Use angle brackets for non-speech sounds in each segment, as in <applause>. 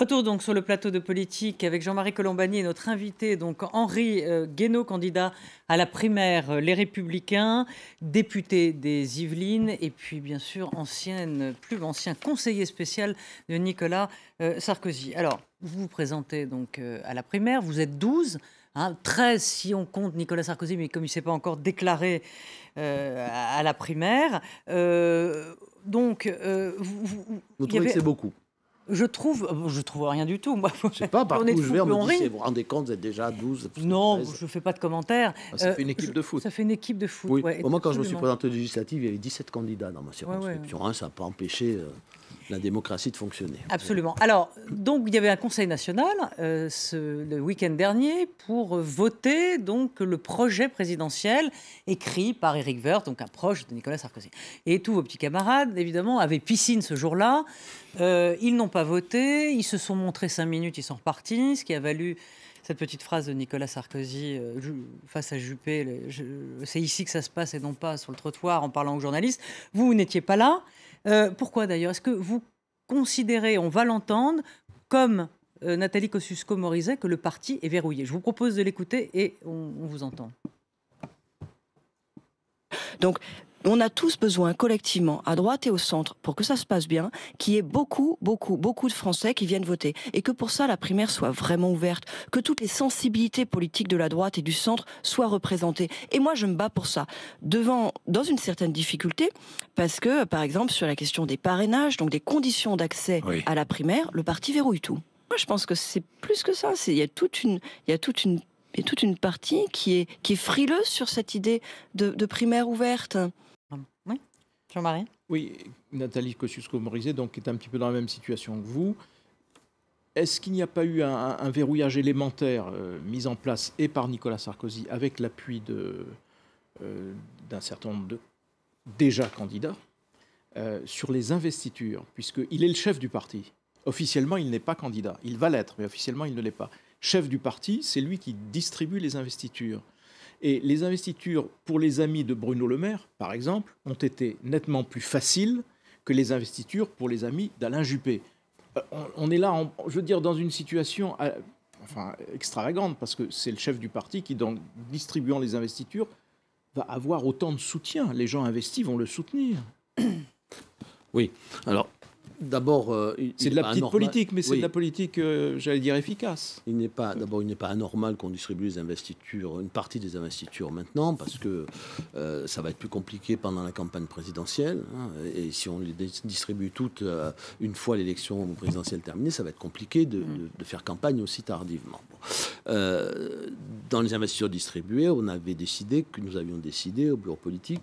Retour donc sur le plateau de politique avec Jean-Marie Colombani et notre invité, donc Henri euh, Guénaud, candidat à la primaire euh, Les Républicains, député des Yvelines et puis bien sûr plus ancien conseiller spécial de Nicolas euh, Sarkozy. Alors, vous vous présentez donc à la primaire, vous êtes 12. 13 hein, si on compte Nicolas Sarkozy, mais comme il ne s'est pas encore déclaré à, la primaire. donc, vous, vous, trouvez que c'est beaucoup je trouve, euh, je trouve rien du tout. Moi, je sais pas, par on je on dit, vous vous rendez compte, vous êtes déjà 12. Non, je ne fais pas de commentaires. Ah, ça euh, fait une équipe de foot. Ça fait une équipe de foot. Au quand je me suis présenté aux législatives, il y avait 17 candidats dans ma circonscription. Hein, ça n'a pas empêché. Euh, la démocratie de fonctionner. Absolument. Alors, donc, il y avait un Conseil national euh, le week-end dernier pour voter donc le projet présidentiel écrit par Éric Woerth, donc un proche de Nicolas Sarkozy. Et tous vos petits camarades, évidemment, avaient piscine ce jour-là. Euh, ils n'ont pas voté. Ils se sont montrés cinq minutes. Ils sont repartis, ce qui a valu cette petite phrase de Nicolas Sarkozy euh, face à Juppé, c'est ici que ça se passe et non pas sur le trottoir en parlant aux journalistes. vous n'étiez pas là. Euh, pourquoi d'ailleurs Est-ce que vous considérez, on va l'entendre, comme euh, Nathalie Kosciusko-Morizet, que le parti est verrouillé Je vous propose de l'écouter et on, vous entend. Donc, on a tous besoin collectivement, à droite et au centre, pour que ça se passe bien, qu'il y ait beaucoup, beaucoup, beaucoup de Français qui viennent voter. Et que pour ça, la primaire soit vraiment ouverte, que toutes les sensibilités politiques de la droite et du centre soient représentées. Et moi, je me bats pour ça. Devant, dans une certaine difficulté, parce que, par exemple, sur la question des parrainages, donc des conditions d'accès à la primaire, le parti verrouille tout. Moi, je pense que c'est plus que ça. Il y a toute une, il y a toute une, toute une partie qui est, qui est frileuse sur cette idée de, de primaire ouverte. Jean-Marie Oui, Nathalie Kosciusko-Morizet donc, est un petit peu dans la même situation que vous. Est-ce qu'il n'y a pas eu un, verrouillage élémentaire euh, mis en place et par Nicolas Sarkozy avec l'appui de, euh, d'un certain nombre de déjà candidats euh, sur les investitures, puisqu'il est le chef du parti Officiellement, il n'est pas candidat. Il va l'être, mais officiellement, il ne l'est pas. Chef du parti, c'est lui qui distribue les investitures. Et les investitures pour les amis de Bruno Le Maire, par exemple, ont été nettement plus faciles que les investitures pour les amis d'Alain Juppé. Euh, on, est là, je veux dire, dans une situation euh, enfin, extravagante, parce que c'est le chef du parti qui, en distribuant les investitures, va avoir autant de soutien. Les gens investis vont le soutenir. Oui. Alors, d'abord. Euh, c'est de la petite politique, mais c'est de la politique, euh, j'allais dire, efficace. Il n'est pas, d'abord, il n'est pas anormal qu'on distribue les investitures, une partie des investitures maintenant, parce que euh, ça va être plus compliqué pendant la campagne présidentielle. Hein, et si on les distribue toutes une fois l'élection présidentielle terminée, ça va être compliqué de, faire campagne aussi tardivement. dans les investitures distribuées, on avait décidé que nous avions décidé au bureau politique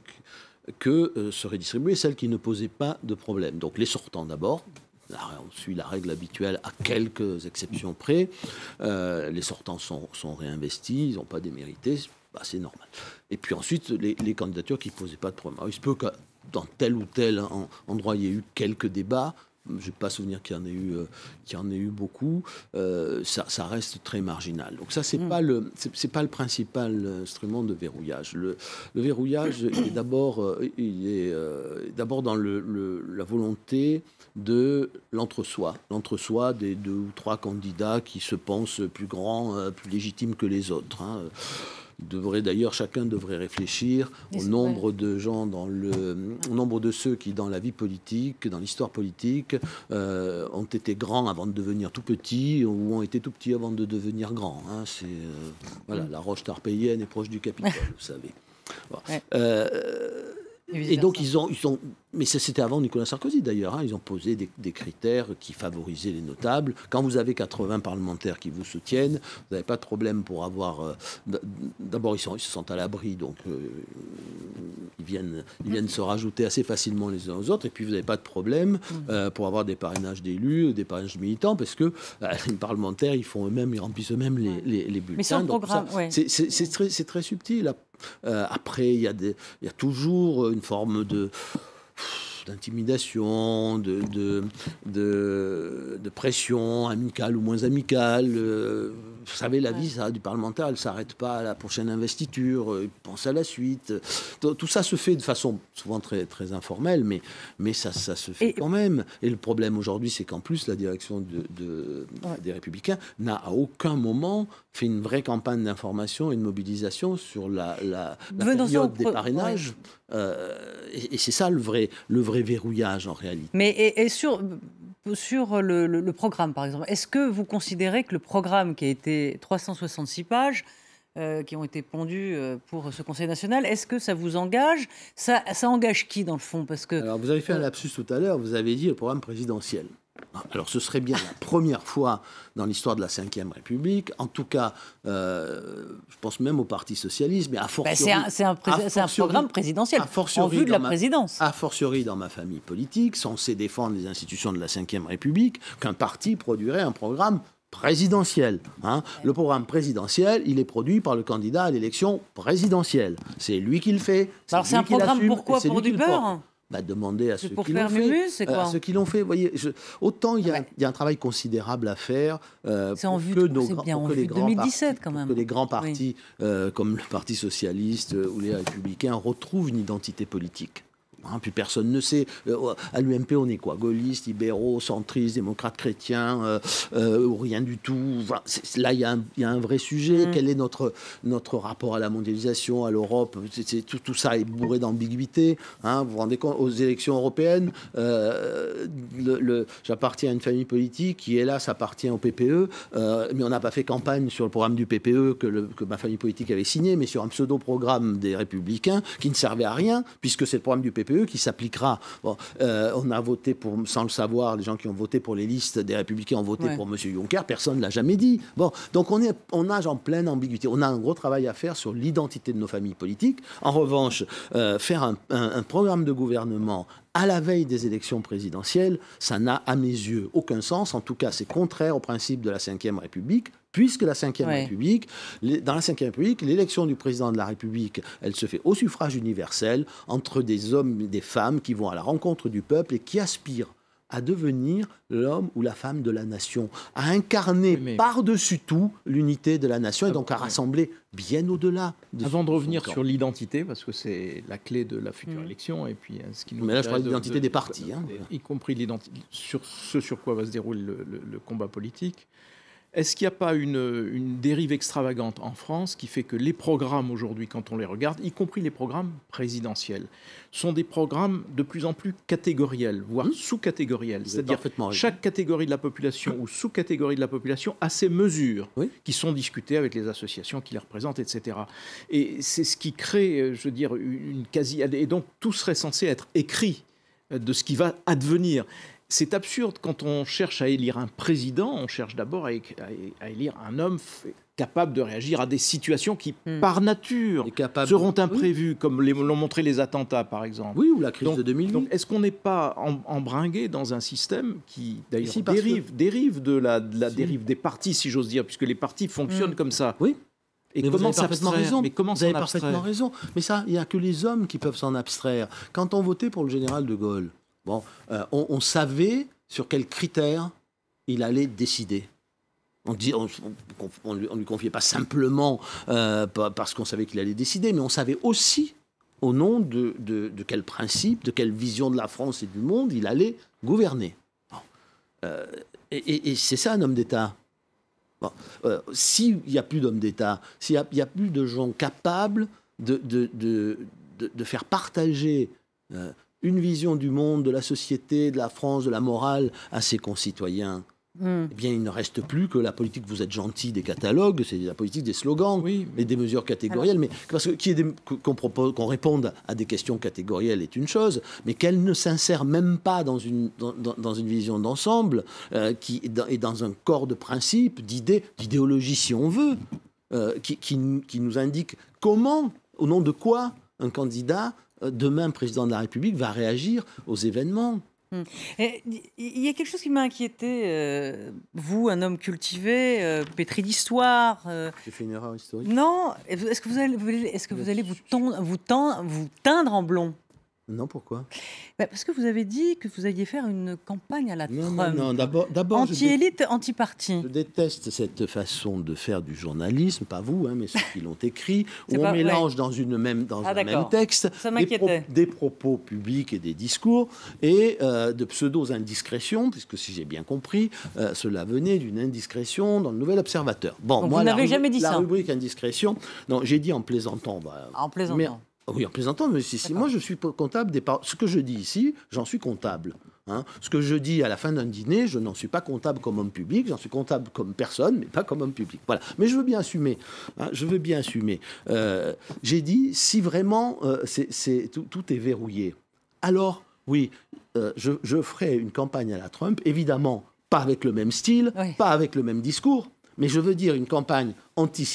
que euh, seraient distribuées celles qui ne posaient pas de problème. Donc les sortants d'abord. On suit la règle habituelle à quelques exceptions près. Euh, les sortants sont, réinvestis, ils n'ont pas démérité, bah, c'est normal. Et puis ensuite, les, candidatures qui ne posaient pas de problème. il se peut que dans tel ou tel endroit, il y ait eu quelques débats, je n'ai pas souvenir qu'il y en ait eu, euh, qu'il y en ait eu beaucoup. Euh, ça, reste très marginal. Donc ça, c'est n'est mm. pas le, c'est pas le principal euh, instrument de verrouillage. Le, verrouillage est d'abord, il est d'abord dans le, la volonté de l'entre-soi, l'entre-soi des deux ou trois candidats qui se pensent plus grands, plus légitimes que les autres. Hein devrait d'ailleurs, chacun devrait réfléchir au nombre de gens dans le, au nombre de ceux qui, dans la vie politique, dans l'histoire politique, euh, ont été grands avant de devenir tout petits ou ont été tout petits avant de devenir grands. Hein. C'est euh, voilà, mm. la roche tarpéienne est proche du capital, vous savez. Euh, et donc, ils ont, ils mais c'était avant Nicolas Sarkozy d'ailleurs, hein. ils ont posé des, critères qui favorisaient les notables. Quand vous avez 80 parlementaires qui vous soutiennent, vous n'avez pas de problème pour avoir. Euh, d'abord, ils, se sentent à l'abri, donc euh, ils, viennent, ils viennent se rajouter assez facilement les uns aux autres. Et puis, vous n'avez pas de problème mm. euh, pour avoir des parrainages d'élus, des parrainages militants, parce que <laughs> les parlementaires, ils font eux-mêmes, ils remplissent eux-mêmes les, les, bulletins. Mais C'est ouais. très, très subtil. Après, il il y a toujours une forme de d'intimidation, de de, pression amicale ou moins amicale. Euh, vous savez, la vie, ça du parlementaire, s'arrête pas à la prochaine investiture, euh, il pense à la suite. Tout ça se fait de façon souvent très, très informelle, mais, mais ça, ça se fait quand même. Et le problème aujourd'hui, c'est qu'en plus, la direction des Républicains n'a à aucun moment fait une vraie campagne d'information et de mobilisation sur la, période des parrainages. Euh, et, c'est ça le vrai, le vrai verrouillage en réalité. Mais sur, sur le, programme, par exemple, est-ce que vous considérez que le programme qui a été 366 pages, euh, qui ont été pondus euh, pour ce Conseil national. Est-ce que ça vous engage ça, ça engage qui dans le fond Parce que Alors vous avez fait un lapsus tout à l'heure. Vous avez dit le programme présidentiel. Ah, alors ce serait bien la première fois dans l'histoire de la Ve République, en tout cas, euh, je pense même au Parti Socialiste, mais à ben, fortiori... c'est un, programme présidentiel, en vue de la présidence. A fortiori dans ma famille politique, censée défendre les institutions de la Ve République, qu'un parti produirait un programme présidentiel. Hein. Le programme présidentiel, il est produit par le candidat à l'élection présidentielle. C'est lui qui le fait. Alors c'est un programme pourquoi Pour du beurre bah, demander à ceux, pour qui fait, euh, ceux qui l'ont fait. Voyez, autant ah bah. il y, a, un travail considérable à faire pour que, les grands 2017 partis, quand même. que les grands partis euh, comme le Parti socialiste ou les républicains retrouvent une identité politique. Hein, puis personne ne sait. Euh, oh, à l'UMP, on est quoi Gaullistes, libéraux, centristes, démocrates, chrétiens, euh, euh, rien du tout. là, il y, a un vrai sujet. Mm. Quel est notre, notre rapport à la mondialisation, à l'Europe tout, ça est bourré d'ambiguïté. Hein, vous vous rendez compte Aux élections européennes, j'appartiens à une famille politique qui, hélas, appartient au PPE, mais on n'a pas fait campagne sur le programme du PPE que ma famille politique avait signé, mais sur un pseudo-programme des Républicains qui ne servait à rien, puisque c'est le programme du PPE qui s'appliquera. Euh, on a voté pour, sans le savoir, les gens qui ont voté pour les listes des Républicains ont voté pour M. Juncker. Personne ne l'a jamais dit. Bon, donc on, est, on nage en pleine ambiguïté. On a un gros travail à faire sur l'identité de nos familles politiques. En revanche, euh, faire un programme de gouvernement à la veille des élections présidentielles, ça n'a à mes yeux aucun sens. En tout cas, c'est contraire au principe de la Ve République, puisque la Ve République, dans la Ve République, l'élection du président de la République, elle se fait au suffrage universel entre des hommes et des femmes qui vont à la rencontre du peuple et qui aspirent à devenir l'homme ou la femme de la nation, à incarner par-dessus tout l'unité de la nation et ah, donc à rassembler bien au-delà. De Avant de revenir sur l'identité, parce que c'est la clé de la future mmh. élection, et puis hein, ce qui nous Mais là, je parle de l'identité des partis. Hein. Y compris l'identité, sur ce sur quoi va se dérouler le combat politique. Est-ce qu'il n'y a pas une, dérive extravagante en France qui fait que les programmes aujourd'hui, quand on les regarde, y compris les programmes présidentiels, sont des programmes de plus en plus catégoriels, voire mmh. sous-catégoriels C'est-à-dire chaque catégorie de la population ou sous-catégorie de la population a ses mesures qui sont discutées avec les associations qui les représentent, etc. Et c'est ce qui crée, euh, je veux dire, une quasi... Et donc tout serait censé être écrit euh, de ce qui va advenir c'est absurde quand on cherche à élire un président, on cherche d'abord à, élire un homme capable de réagir à des situations qui, hmm. par nature, seront imprévues, comme l'ont montré les attentats, par exemple. Oui, ou la crise de 2008. est-ce qu'on n'est pas embringué dans un système qui, dérive, de la, dérive des partis, si j'ose dire, puisque les partis fonctionnent hmm. comme ça Oui. Et comment ça avez parfaitement raison. Mais comment vous avez parfaitement raison. Mais ça, il n'y a que les hommes qui peuvent s'en abstraire. Quand on votait pour le général de Gaulle, euh, on, savait sur quels critères il allait décider. On, ne lui, confiait pas simplement euh, parce qu'on savait qu'il allait décider, mais on savait aussi au nom de, quels principes, de quelle vision de la France et du monde il allait gouverner. Euh, et, c'est ça un homme d'État. s'il n'y a plus d'hommes d'État, s'il n'y a, plus de gens capables de, faire partager une vision du monde, de la société, de la France, de la morale à ses concitoyens. Hmm. Eh bien, il ne reste plus que la politique, vous êtes gentil des catalogues, c'est la politique des slogans des mesures catégorielles. Mais parce que qu'on propose, qu'on réponde à des questions catégorielles est une chose, mais qu'elle ne s'insère même pas dans une dans, une vision d'ensemble euh, qui est dans, un corps de principes, d'idées, d'idéologie si on veut, euh, qui nous indique comment, au nom de quoi, un candidat euh, demain, le président de la République va réagir aux événements. Hmm. il y a quelque chose qui m'a inquiété. Euh, vous, un homme cultivé, euh, pétri d'histoire. J'ai fait une erreur historique. Non. Est-ce que vous allez, vous, vous teindre en blond non, pourquoi bah, Parce que vous avez dit que vous alliez faire une campagne à la Trump. Non, non, d'abord. Anti-élite, anti-parti. Je déteste cette façon de faire du journalisme, pas vous, hein, mais ceux qui l'ont écrit, <laughs> où on mélange dans, ah, un même texte des, propos publics et des discours et euh, de pseudo-indiscrétions, puisque si j'ai bien compris, euh, cela venait d'une indiscrétion dans le Nouvel Observateur. Bon, moi, vous n'avez jamais dit la ça. La rubrique indiscrétion, non, j'ai dit en plaisantant. Bah, en plaisantant. Ah oui, en plaisantant, mais si, moi je suis comptable des paroles. Ce que je dis ici, j'en suis comptable. Hein. Ce que je dis à la fin d'un dîner, je n'en suis pas comptable comme homme public, j'en suis comptable comme personne, mais pas comme homme public. Voilà. Mais je veux bien assumer. Hein, je veux bien assumer. Euh, j'ai dit, si vraiment euh, tout, est verrouillé, alors oui, euh, je, ferai une campagne à la Trump, évidemment, pas avec le même style, pas avec le même discours, mais je veux dire une campagne anti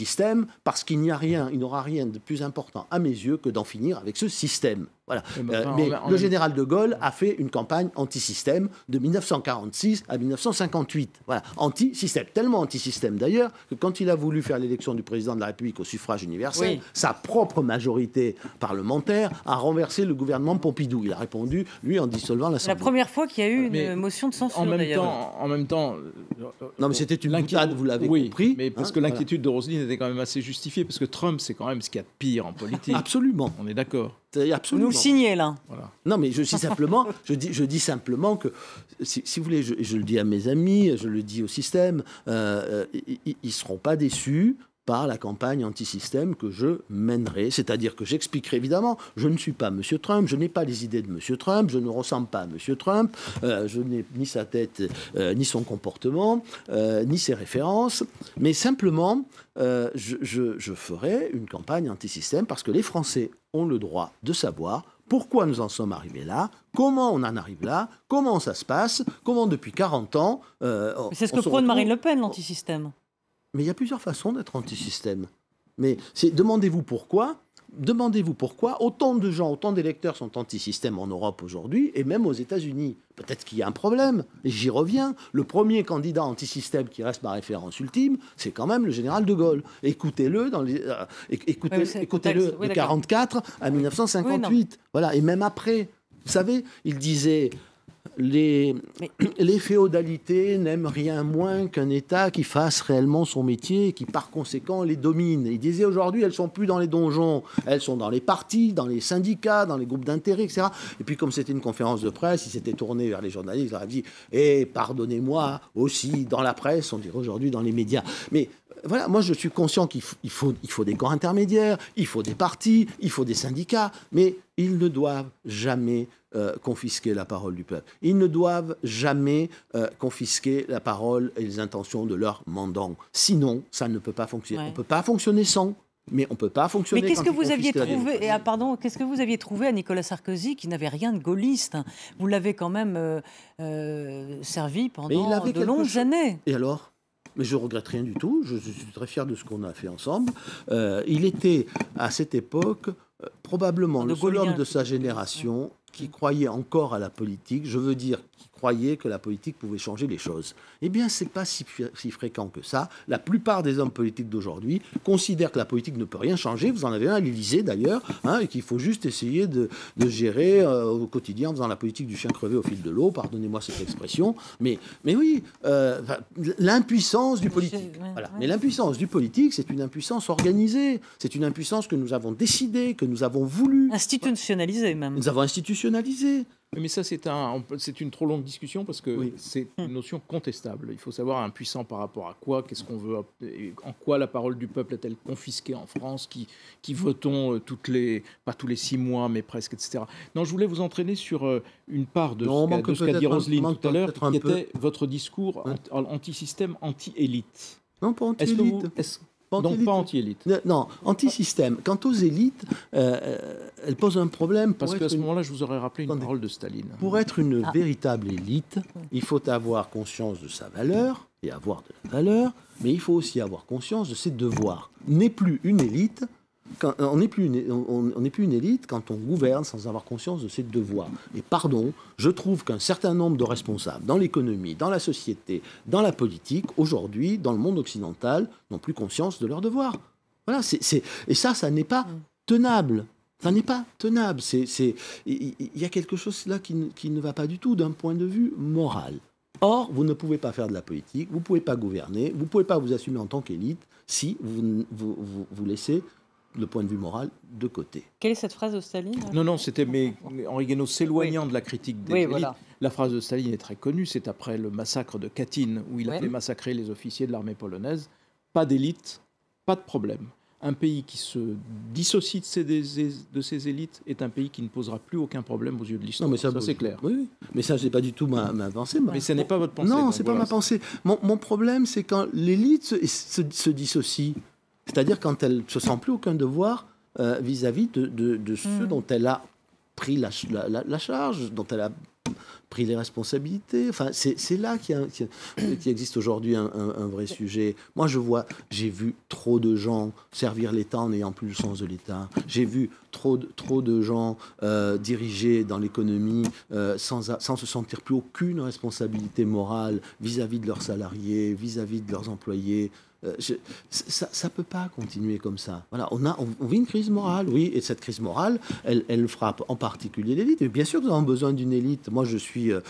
parce qu'il n'y a rien, il n'aura rien de plus important à mes yeux que d'en finir avec ce système. Voilà. Ben, euh, mais le général de Gaulle a fait une campagne anti-système de 1946 à 1958. Voilà, anti-système, tellement anti-système d'ailleurs que quand il a voulu faire l'élection du président de la République au suffrage universel, sa propre majorité parlementaire a renversé le gouvernement Pompidou. Il a répondu, lui, en dissolvant l'Assemblée. La première fois qu'il y a eu une motion de censure. En même temps, en même temps. Non, mais c'était une inquiétude Vous l'avez oui, compris. Mais parce hein, que l'inquiétude de Roselyne était quand même assez justifié parce que Trump, c'est quand même ce qu'il y a de pire en politique. Absolument. On est d'accord. Absolument. Nous signer là. Non, mais je dis simplement, je dis, simplement que, si, vous voulez, je, le dis à mes amis, je le dis au système, euh, euh, ils, ne seront pas déçus par la campagne anti-système que je mènerai. C'est-à-dire que j'expliquerai évidemment, je ne suis pas M. Trump, je n'ai pas les idées de M. Trump, je ne ressemble pas à M. Trump, euh, je n'ai ni sa tête, euh, ni son comportement, euh, ni ses références, mais simplement, je, ferai une campagne anti-système parce que les Français ont le droit de savoir pourquoi nous en sommes arrivés là, comment on en arrive là, comment ça se passe, comment depuis 40 ans... c'est ce que prône Marine Le Pen, l'anti-système mais il y a plusieurs façons d'être anti-système. Mais demandez-vous pourquoi. Demandez-vous pourquoi autant de gens, autant d'électeurs sont anti-système en Europe aujourd'hui et même aux États-Unis. Peut-être qu'il y a un problème, et j'y reviens. Le premier candidat anti-système qui reste ma référence ultime, c'est quand même le général de Gaulle. Écoutez-le dans les, euh, écoutez, écoutez-le de 44 à 1958. voilà, et même après. Vous savez, il disait <clears throat> les, féodalités n'aiment rien moins qu'un État qui fasse réellement son métier et qui, par conséquent, les domine. Il disait aujourd'hui, elles sont plus dans les donjons, elles sont dans les partis, dans les syndicats, dans les groupes d'intérêt, etc. Et puis, comme c'était une conférence de presse, il s'était tourné vers les journalistes, il leur a dit Et eh, pardonnez-moi aussi, dans la presse, on dirait aujourd'hui dans les médias. Mais euh, voilà, moi je suis conscient qu'il faut, faut des corps intermédiaires, il faut des partis, il faut des syndicats, mais ils ne doivent jamais euh, confisquer la parole du peuple. Ils ne doivent jamais euh, confisquer la parole et les intentions de leurs mandants. Sinon, ça ne peut pas fonctionner. On ne peut pas fonctionner sans. Mais on ne peut pas fonctionner. Mais qu'est-ce que vous aviez trouvé ah, pardon, qu'est-ce que vous aviez trouvé à Nicolas Sarkozy qui n'avait rien de gaulliste hein? Vous l'avez quand même euh, servi pendant il de longues années. Et alors mais je regrette rien du tout. Je, suis très fier de ce qu'on a fait ensemble. il était à cette époque probablement le seul de sa génération qui croyait encore à la politique. Je veux dire qui croyaient que la politique pouvait changer les choses. Eh bien, ce n'est pas si, fréquent que ça. La plupart des hommes politiques d'aujourd'hui considèrent que la politique ne peut rien changer. Vous en avez un à l'Élysée d'ailleurs, hein, et qu'il faut juste essayer de, gérer euh, au quotidien en faisant la politique du chien crevé au fil de l'eau. Pardonnez-moi cette expression, mais, mais oui, euh, l'impuissance du politique. Voilà. Mais l'impuissance du politique, c'est une impuissance organisée. C'est une impuissance que nous avons décidée, que nous avons voulu. Institutionnalisée même. Nous avons institutionnalisé. Mais ça, c'est un, c'est une trop longue discussion parce que c'est une hum. notion contestable. Il faut savoir impuissant par rapport à quoi, qu'est-ce qu'on veut, en quoi la parole du peuple est-elle confisquée en France, qui, qui votons euh, toutes les, pas tous les six mois, mais presque, etc. Non, je voulais vous entraîner sur euh, une part de ce, qu'a dit Roselyne tout à l'heure, qui était votre discours anti-système, anti-élite. Non, pas anti-élite. Est-ce donc pas anti-élite. Non, anti-système. Quant aux élites, euh, euh, elles posent un problème. Parce qu'à ce moment-là, je vous aurais rappelé une parole de Staline. Pour être une ah. véritable élite, il faut avoir conscience de sa valeur et avoir de la valeur, mais il faut aussi avoir conscience de ses devoirs. N'est plus une élite on n'est plus, une, on, plus une élite quand on gouverne sans avoir conscience de ses devoirs. Et pardon, je trouve qu'un certain nombre de responsables dans l'économie, dans la société, dans la politique, aujourd'hui, dans le monde occidental, n'ont plus conscience de leurs devoirs. Voilà, c'est, et ça, ça n'est pas tenable. Ça n'est pas tenable. Il y a quelque chose là qui, ne va pas du tout d'un point de vue moral. Or, vous ne pouvez pas faire de la politique, vous ne pouvez pas gouverner, vous ne pouvez pas vous assumer en tant qu'élite si vous, vous, vous, vous laissez le point de vue moral de côté. Quelle est cette phrase de Staline Non, non, c'était mais, Henri Guénaud s'éloignant de la critique des La phrase de Staline est très connue, c'est après le massacre de Katyn, où il a fait massacrer les officiers de l'armée polonaise. Pas d'élite, pas de problème. Un pays qui se dissocie de ses, élites est un pays qui ne posera plus aucun problème aux yeux de l'histoire. Non, mais ça, c'est clair. Oui, mais ça, ce n'est pas du tout ma, ma pensée. Mais ce n'est pas votre pensée. Non, ce n'est pas ma pensée. Mon, problème, c'est quand l'élite se, se dissocie c'est-à-dire quand elle ne se sent plus aucun devoir euh, vis-à-vis de, ceux mm. dont elle a pris la, charge, dont elle a pris les responsabilités. Enfin, c'est là euh, qu'il existe aujourd'hui un, vrai sujet. Moi, je vois, j'ai vu trop de gens servir l'État en n'ayant plus le sens de l'État. J'ai vu trop de, trop de gens euh, diriger dans l'économie sans, sans se sentir plus aucune responsabilité morale vis-à-vis de leurs salariés, vis à -vis de leurs employés. Euh, ça ne peut pas continuer comme ça. Voilà, on, a, vit une crise morale, oui, et cette crise morale, elle, elle frappe en particulier l'élite. bien sûr, nous avons besoin d'une élite. Moi, je suis euh,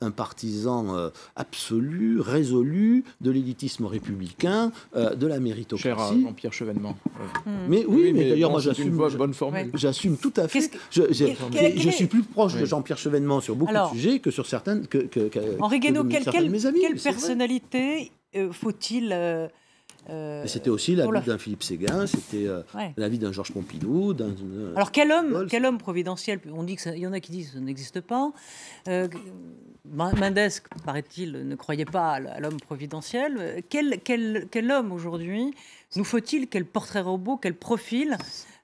un, partisan euh, absolu, résolu de l'élitisme républicain, de la méritocratie. Cher Jean-Pierre Chevènement. Hmm. Mais oui, mais, d'ailleurs, moi, j'assume, j'assume tout à fait. je, suis plus proche de Jean-Pierre Chevènement sur beaucoup de sujets que sur certaines. Que, que, que Henri Guénaud, quelle personnalité euh, faut-il. Euh, euh, c'était aussi la vie d'un Philippe Séguin, c'était la vie d'un Georges Pompidou. Alors quel homme, quel homme providentiel On dit y en a qui disent que ça n'existe pas. Mendes, paraît-il, ne croyait pas à l'homme providentiel. Quel, homme aujourd'hui nous faut-il Quel portrait robot Quel profil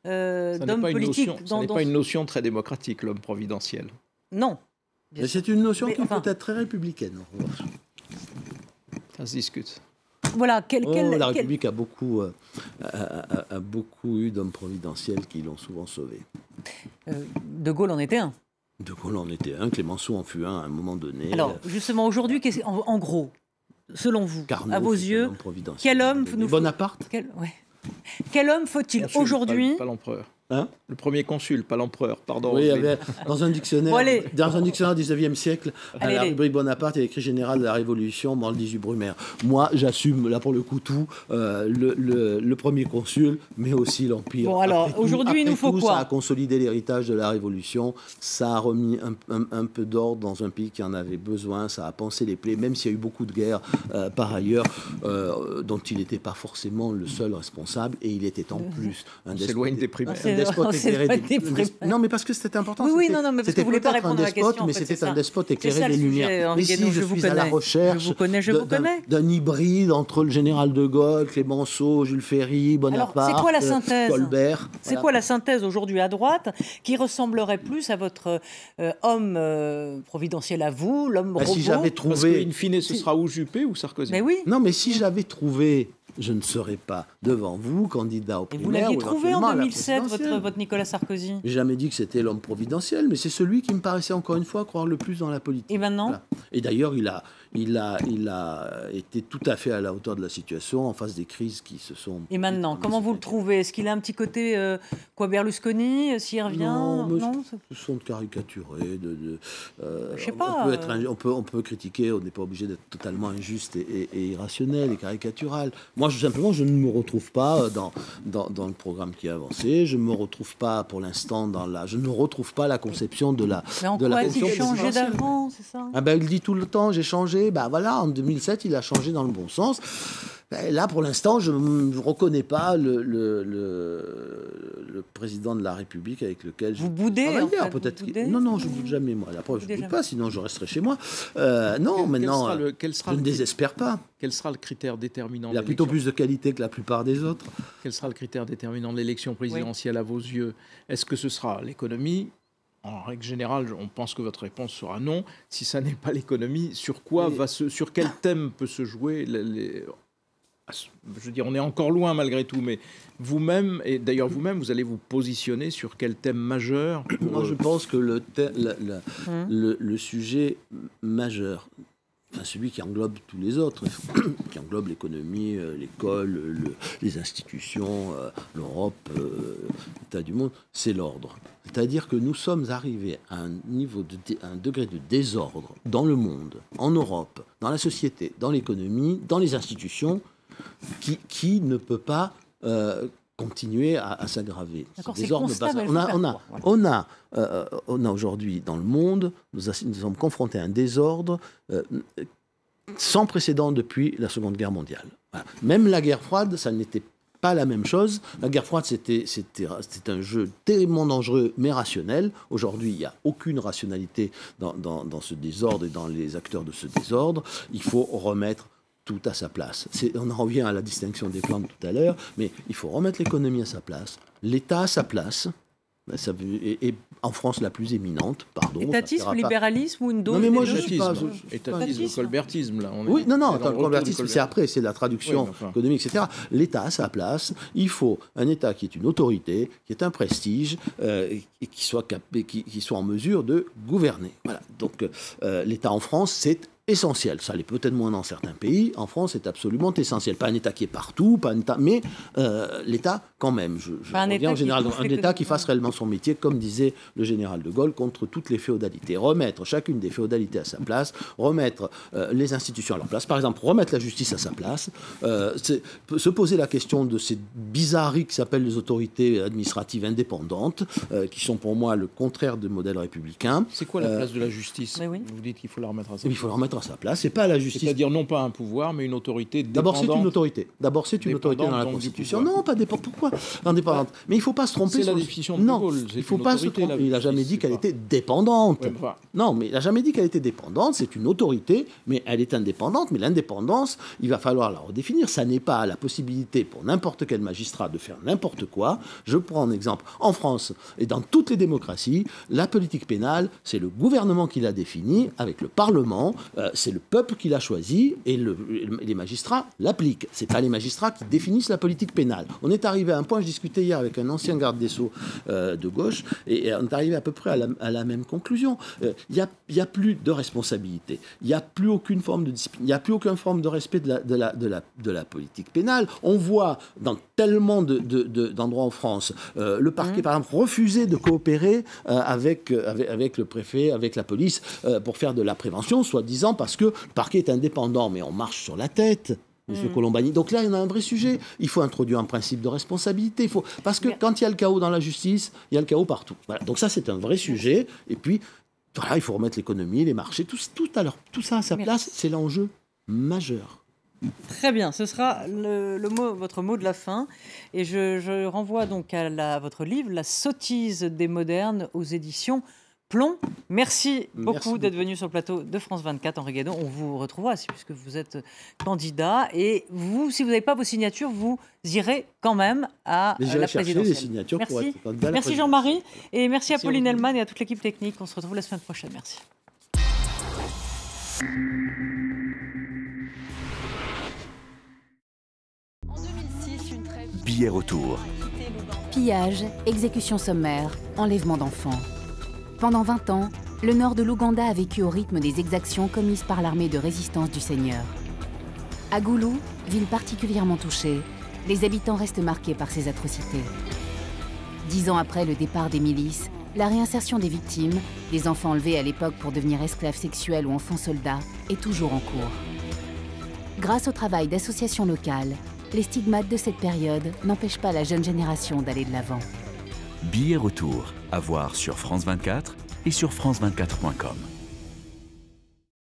d'homme politique Ce n'est pas une notion très démocratique, l'homme providentiel. Non. C'est une notion qui peut être très républicaine. Ça se discute. Voilà, oh, la République a, beaucoup, euh, a, beaucoup eu d'hommes providentiels qui l'ont souvent sauvé. Euh, de Gaulle en était un. De Gaulle en était un, Clémenceau en fut un à un moment donné. Alors, justement, aujourd'hui, en, en, gros, selon vous, à vos yeux, quel homme nous Bonaparte quel, quel homme faut-il aujourd'hui pas l'empereur. Hein le premier consul, pas l'empereur, pardon. Oui, avait, dans un dictionnaire, dans un dictionnaire du 19e siècle, à la rubrique Bonaparte, il y a écrit général de la Révolution, dans le 18 Brumaire. Moi, j'assume là pour le coup tout, euh, le, le, premier consul, mais aussi l'empire. Bon, alors aujourd'hui, il nous faut quoi Ça a consolidé l'héritage de la Révolution, ça a remis un, peu d'ordre dans un pays qui en avait besoin, ça a pensé les plaies, même s'il y a eu beaucoup de guerres euh, par ailleurs, euh, dont il n'était pas forcément le seul responsable, et il était en plus un des. s'éloigne des primaires. <laughs> Non, mais parce que c'était important. Oui, oui, non, non, mais parce que vous voulez pas répondre despote, à la mais c'était un despote éclairé des Lumières. Mais si je, suis à la recherche d'un hybride entre le général de Gaulle, Clémenceau, Jules Ferry, Bonaparte, Colbert. C'est euh, quoi la synthèse aujourd'hui à droite qui ressemblerait plus à votre euh, euh, homme providentiel à vous, l'homme bah, robot Si j'avais trouvé, parce fine, ce sera ou ou Sarkozy. Non, mais si j'avais trouvé je ne serai pas devant vous candidat au primaire. Et vous l'aviez trouvé en 2007, votre, Nicolas Sarkozy J'ai jamais dit que c'était l'homme providentiel, mais c'est celui qui me paraissait encore une fois croire le plus dans la politique. Et maintenant Et d'ailleurs, il a, il a, il a été tout à fait à la hauteur de la situation en face des crises qui se sont. Et maintenant, comment vous le trouvez Est-ce qu'il a un petit côté euh, quoi Berlusconi euh, S'il revient Non, ce sont caricaturés. De, de euh, Je sais pas. On peut, être, on peut, on peut critiquer, on n'est pas obligé d'être totalement injuste et, irrationnel et caricatural. Moi, simplement, je ne me retrouve pas dans, dans, le programme qui est avancé. Je ne me retrouve pas pour l'instant dans la. Je ne retrouve pas la conception de la. Mais en de quoi a-t-il changé d'avant ah ben, Il dit tout le temps j'ai changé bah, voilà, en 2007, il a changé dans le bon sens. là, pour l'instant, je ne reconnais pas le, le, président de la République avec lequel je. Vous boudez ah, peut-être. Non, non, je ne boude jamais, moi. La je ne boude pas, sinon je resterai chez moi. Euh, non, maintenant, sera je ne désespère pas. Quel sera le critère déterminant Il a plutôt plus de qualité que la plupart des autres. Quel sera le critère déterminant de l'élection présidentielle à vos yeux Est-ce que ce sera l'économie en règle générale, on pense que votre réponse sera non. Si ça n'est pas l'économie, sur quoi va se, sur quel thème peut se jouer les, je veux dire, on est encore loin malgré tout, mais vous-même, et d'ailleurs vous-même, vous allez vous positionner sur quel thème majeur Moi, je euh, pense que hum. le, le, sujet majeur Enfin, celui qui englobe tous les autres, <coughs> qui englobe l'économie, euh, l'école, les institutions, euh, l'Europe, euh, l'état du monde, c'est l'ordre. C'est-à-dire que nous sommes arrivés à un niveau, de, un degré de désordre dans le monde, en Europe, dans la société, dans l'économie, dans les institutions, qui, ne peut pas, continuer à, s'aggraver. on a, euh, on a, aujourd'hui dans le monde, nous, nous, sommes confrontés à un désordre euh, sans précédent depuis la Seconde Guerre mondiale. Même la guerre froide, ça n'était pas la même chose. La guerre froide, c'était un jeu terriblement dangereux, mais rationnel. Aujourd'hui, il n'y a aucune rationalité dans ce désordre et dans les acteurs de ce désordre. Il faut remettre tout à sa place. On en revient à la distinction des plantes tout à l'heure, mais il faut remettre l'économie à sa place, l'État à sa place, ben, ça, et, en France la plus éminente, pardon. Étatisme, libéralisme ou une dose Non mais moi je suis pas. colbertisme là. On oui, non non, colbertisme c'est après, c'est la traduction économique, etc. L'État à sa place, il faut un État qui est une autorité, qui est un prestige, euh, et qui soit qui, soit en mesure de gouverner. Voilà. Donc euh, l'État en France c'est essentiel. Ça l'est peut-être moins dans certains pays. En France, c'est absolument essentiel. Pas un État qui est partout, pas mais euh, l'État quand même. Je, un un État qui fasse réellement son métier, comme disait le général de Gaulle, contre toutes les féodalités. Remettre chacune des féodalités à sa place, remettre euh, les institutions à leur place. Par exemple, remettre la justice à sa place. Euh, se poser la question de ces bizarreries qui s'appellent les autorités administratives indépendantes, qui sont pour moi le contraire du modèle républicain. C'est quoi la place de la justice Vous dites qu'il faut la remettre à sa place. Il faut la remettre sa place, c'est pas la justice. C'est-à-dire non pas un pouvoir, mais une autorité D'abord, c'est une autorité. D'abord, c'est une autorité dans la Constitution. Non, pas dépendante. Pourquoi Indépendante. Bah, mais il ne faut pas se tromper. C'est la définition de Non, il faut pas se tromper. Il n'a jamais dit qu'elle était dépendante. Non, mais il n'a jamais dit qu'elle était dépendante. C'est une autorité, mais elle est indépendante. Mais l'indépendance, il va falloir la redéfinir. Ça n'est pas la possibilité pour n'importe quel magistrat de faire n'importe quoi. Je prends un exemple. En France et dans toutes les démocraties, la politique pénale, c'est le gouvernement qui la définit avec le Parlement. Euh, euh, c'est le peuple qui l'a choisi et les magistrats l'appliquent. C'est pas les magistrats qui définissent la politique pénale. On est arrivé à un point, je discutais hier avec un ancien garde des Sceaux euh, de gauche, et, on est arrivé à peu près à la, même conclusion. Il euh, n'y a, a, plus de responsabilité, il n'y a plus aucune forme de discipline, il n'y a plus aucune forme de respect de la, de la, politique pénale. On voit dans tellement d'endroits en France le parquet, mmh. par exemple, refuser de coopérer avec, avec, avec, le préfet, avec la police, pour faire de la prévention, soi-disant parce que le parquet est indépendant, mais on marche sur la tête. Monsieur hmm. Colombani. Donc là, il y en a un vrai sujet. Il faut introduire un principe de responsabilité. Il faut... Parce que quand il y a le chaos dans la justice, il y a le chaos partout. Voilà. Donc ça, c'est un vrai sujet. Et puis, voilà, il faut remettre l'économie, les marchés, tout, tout, à tout ça à sa place. C'est l'enjeu majeur. Très bien, ce sera le, mot, votre mot de la fin. Et je, renvoie donc à, à votre livre, La sottise des modernes, aux éditions Plomb. Merci, beaucoup d'être venu sur le plateau de France 24 en Guédon. On vous retrouvera puisque vous êtes euh, candidat. Et vous, si vous n'avez pas vos signatures, vous irez quand même à euh, la présidentielle. signatures merci. merci Jean-Marie. Et merci, à Pauline Hellman et à toute l'équipe technique. On se retrouve la semaine prochaine. Merci. Pillage, exécution sommaire, enlèvement d'enfants. Pendant 20 ans, le nord de l'Ouganda a vécu au rythme des exactions commises par l'armée de résistance du Seigneur. À Goulou, ville particulièrement touchée, les habitants restent marqués par ces atrocités. Dix ans après le départ des milices, la réinsertion des victimes, des enfants enlevés à l'époque pour devenir esclaves sexuels ou enfants soldats, est toujours en cours. Grâce au travail d'associations locales, les stigmates de cette période n'empêchent pas la jeune génération d'aller de l'avant. Billets retour à voir sur France 24 et sur France24.com.